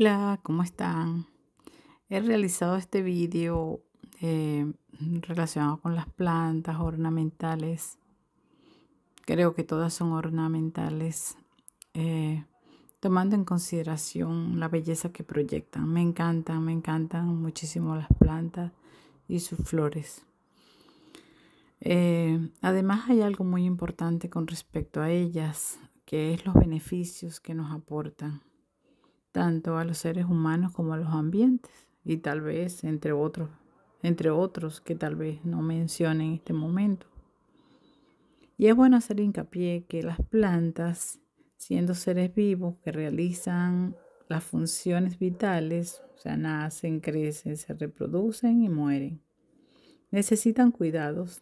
Hola, ¿cómo están? He realizado este vídeo eh, relacionado con las plantas ornamentales. Creo que todas son ornamentales, eh, tomando en consideración la belleza que proyectan. Me encantan, me encantan muchísimo las plantas y sus flores. Eh, además hay algo muy importante con respecto a ellas, que es los beneficios que nos aportan tanto a los seres humanos como a los ambientes y tal vez entre otros, entre otros que tal vez no mencionen en este momento. Y es bueno hacer hincapié que las plantas, siendo seres vivos que realizan las funciones vitales, o sea, nacen, crecen, se reproducen y mueren, necesitan cuidados,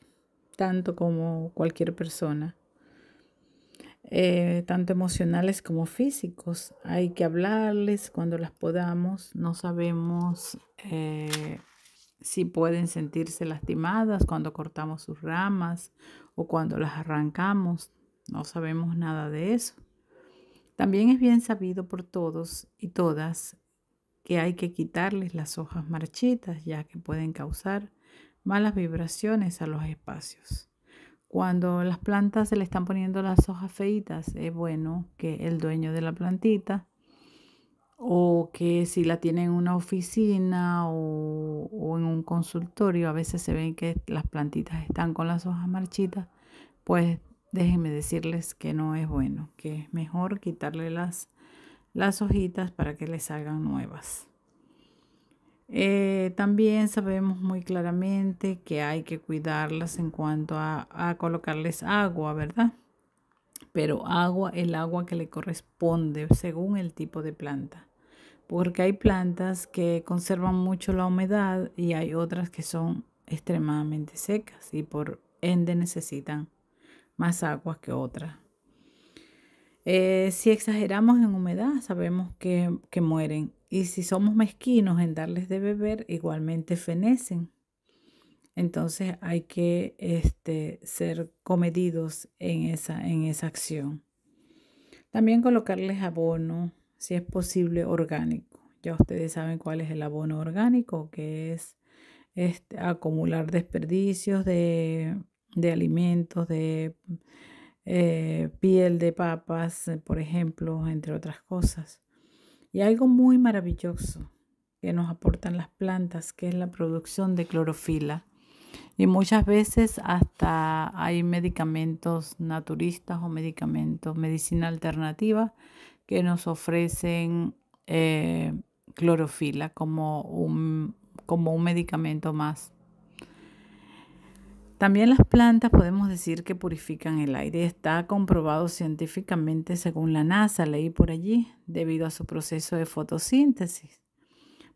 tanto como cualquier persona eh, tanto emocionales como físicos. Hay que hablarles cuando las podamos. No sabemos eh, si pueden sentirse lastimadas cuando cortamos sus ramas o cuando las arrancamos. No sabemos nada de eso. También es bien sabido por todos y todas que hay que quitarles las hojas marchitas ya que pueden causar malas vibraciones a los espacios. Cuando las plantas se le están poniendo las hojas feitas, es bueno que el dueño de la plantita o que si la tienen en una oficina o, en un consultorio, a veces se ven que las plantitas están con las hojas marchitas, pues déjenme decirles que no es bueno, que es mejor quitarle las, las hojitas para que les salgan nuevas. Eh, también sabemos muy claramente que hay que cuidarlas en cuanto a, a colocarles agua, ¿verdad? Pero agua, el agua que le corresponde según el tipo de planta porque hay plantas que conservan mucho la humedad y hay otras que son extremadamente secas y por ende necesitan más agua que otras. Eh, si exageramos en humedad, sabemos que, mueren. Y si somos mezquinos en darles de beber, igualmente fenecen. Entonces hay que este, ser comedidos en esa, en esa acción. También colocarles abono, si es posible, orgánico. Ya ustedes saben cuál es el abono orgánico, que es este, acumular desperdicios de, de alimentos, de eh, piel de papas, eh, por ejemplo, entre otras cosas. Y algo muy maravilloso que nos aportan las plantas, que es la producción de clorofila. Y muchas veces hasta hay medicamentos naturistas o medicamentos, medicina alternativa, que nos ofrecen eh, clorofila como un, como un medicamento más también las plantas podemos decir que purifican el aire. Está comprobado científicamente según la NASA, leí por allí, debido a su proceso de fotosíntesis.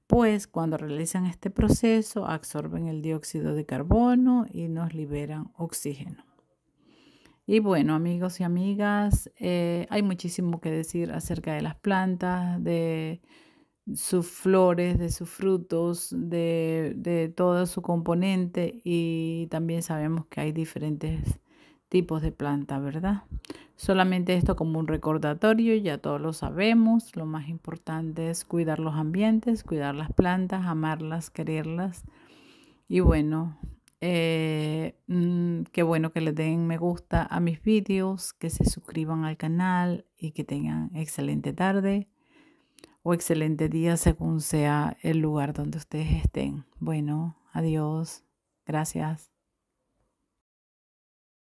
Pues cuando realizan este proceso absorben el dióxido de carbono y nos liberan oxígeno. Y bueno, amigos y amigas, eh, hay muchísimo que decir acerca de las plantas, de sus flores, de sus frutos, de, de todo su componente y también sabemos que hay diferentes tipos de planta, ¿verdad? Solamente esto como un recordatorio, ya todos lo sabemos, lo más importante es cuidar los ambientes, cuidar las plantas, amarlas, quererlas y bueno, eh, mm, qué bueno que le den me gusta a mis vídeos, que se suscriban al canal y que tengan excelente tarde o excelente día según sea el lugar donde ustedes estén. Bueno, adiós. Gracias.